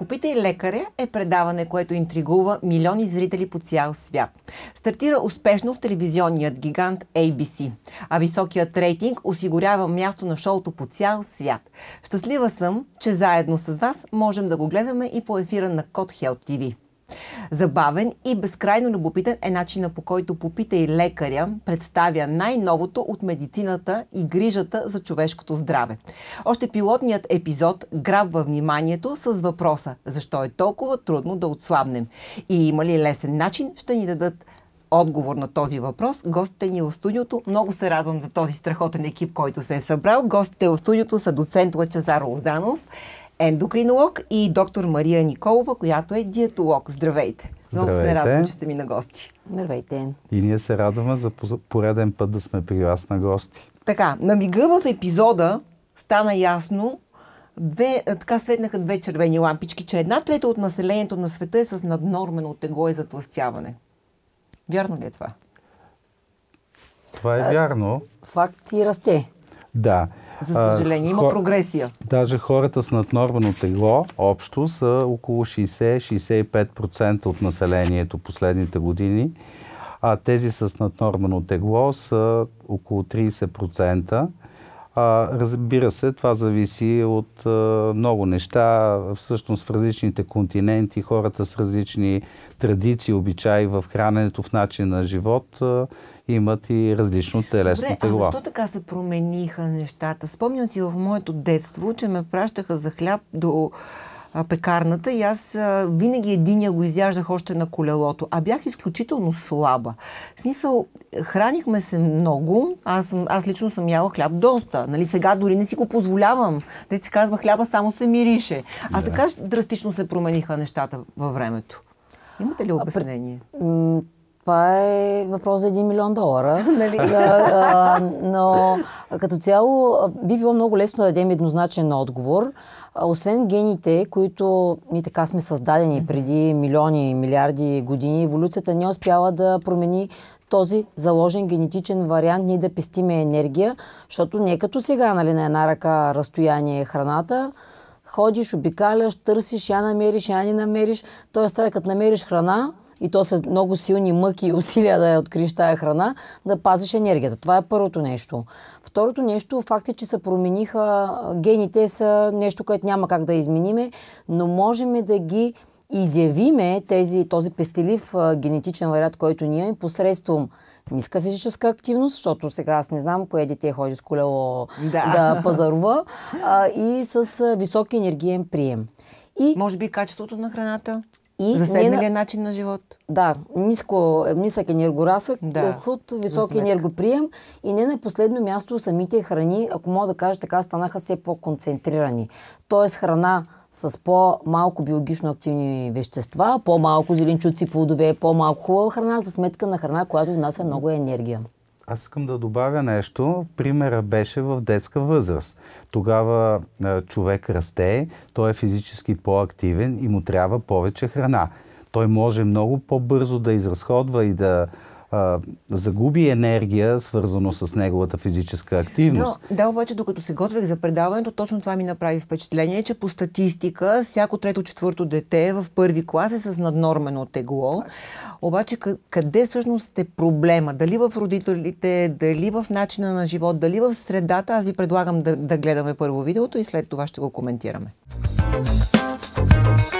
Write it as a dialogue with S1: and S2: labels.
S1: Попитай лекаря е предаване, което интригува милиони зрители по цял свят. Стартира успешно в телевизионният гигант ABC, а високият рейтинг осигурява място на шоуто по цял свят. Щастлива съм, че заедно с вас можем да го гледаме и по ефира на Код Health TV. Забавен и безкрайно любопитен е начина по който попита и лекаря представя най-новото от медицината и грижата за човешкото здраве. Още пилотният епизод грабва вниманието с въпроса защо е толкова трудно да отслабнем и има ли лесен начин ще ни дадат отговор на този въпрос. Гостите ни е в студиото, много се радвам за този страхотен екип, който се е събрал. Гостите в студиото са доцент Лъчезар Лозанов, ендокринолог, и доктор Мария Николова, която е диетолог. Здравейте! Много се радвам, че сте ми на гости. Здравейте!
S2: И ние се радваме за пореден път да сме при вас на гости.
S1: Така, на мига в епизода стана ясно, две, така светнаха две червени лампички, че една трета от населението на света е с наднормено тегло и затластяване. Вярно ли е това?
S2: Това е вярно.
S1: Факт и расте.
S2: Да. За съжаление, има хор... прогресия. Даже хората с наднормено тегло общо са около 60-65% от населението последните години, а тези с наднормено тегло са около 30% разбира се, това зависи от много неща. Всъщност в различните континенти, хората с различни традиции, обичаи в храненето, в начин на живот имат и различно телесно Добре, тегло. А защо
S1: така се промениха нещата? Спомням си в моето детство, че ме пращаха за хляб до пекарната и аз винаги единия го изяждах още на колелото, а бях изключително слаба. В смисъл, хранихме се много, аз, аз лично съм яла хляб доста, нали, сега дори не си го позволявам, да си казва хляба само се мирише. А да. така драстично се промениха нещата във времето. Имате ли обяснение?
S3: това е въпрос за 1 милион долара. нали? а, а, но като цяло би било много лесно да дадем еднозначен отговор. А, освен гените, които ние така сме създадени преди милиони, милиарди години, еволюцията не е успяла да промени този заложен генетичен вариант ни да пестиме енергия, защото не като сега нали, на една ръка разстояние е храната, ходиш, обикаляш, търсиш, я намериш, я не намериш. Тоест, трябва като намериш храна, и то са много силни мъки и усилия да я откриеш тая храна, да пазиш енергията. Това е първото нещо. Второто нещо, факт е, че се промениха гените са нещо, което няма как да измениме, но можем да ги изявиме тези, този пестелив генетичен вариант, който ние е посредством ниска физическа активност, защото сега аз не знам кое дете ходи с колело да, да пазарува, а, и с висок енергиен прием. И... Може би качеството на храната? И Заседнали ние... е начин на живот. Да, ниско, нисък е енергорасък, да, худ, висок е енергоприем и не на последно място самите храни, ако мога да кажа така, станаха все по-концентрирани. Тоест храна с по-малко биологично активни вещества, по-малко зеленчуци, плодове, по-малко хубава храна за сметка на храна, която внася много енергия.
S2: Аз искам да добавя нещо. Примера беше в детска възраст. Тогава а, човек расте, той е физически по-активен и му трябва повече храна. Той може много по-бързо да изразходва и да а, загуби енергия, свързано с неговата физическа активност.
S1: Но, да, обаче, докато се готвих за предаването, точно това ми направи впечатление, че по статистика всяко трето-четвърто дете в първи клас е с наднормено тегло. Обаче, къде всъщност е проблема? Дали в родителите, дали в начина на живот, дали в средата? Аз ви предлагам да, да гледаме първо видеото и след това ще го коментираме. Thank you